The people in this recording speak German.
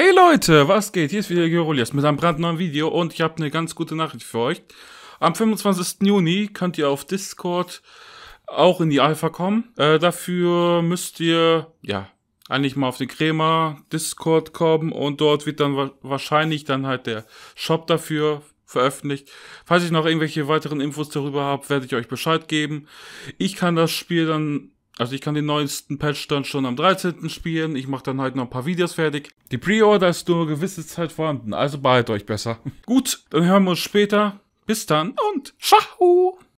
Hey Leute, was geht? Hier ist wieder Gerolias mit einem brandneuen Video und ich habe eine ganz gute Nachricht für euch. Am 25. Juni könnt ihr auf Discord auch in die Alpha kommen. Äh, dafür müsst ihr, ja, eigentlich mal auf den Crema Discord kommen und dort wird dann wa wahrscheinlich dann halt der Shop dafür veröffentlicht. Falls ich noch irgendwelche weiteren Infos darüber habe, werde ich euch Bescheid geben. Ich kann das Spiel dann also ich kann den neuesten Patch dann schon am 13. spielen. Ich mache dann halt noch ein paar Videos fertig. Die Pre-Order ist nur eine gewisse Zeit vorhanden, also behaltet euch besser. Gut, dann hören wir uns später. Bis dann und ciao!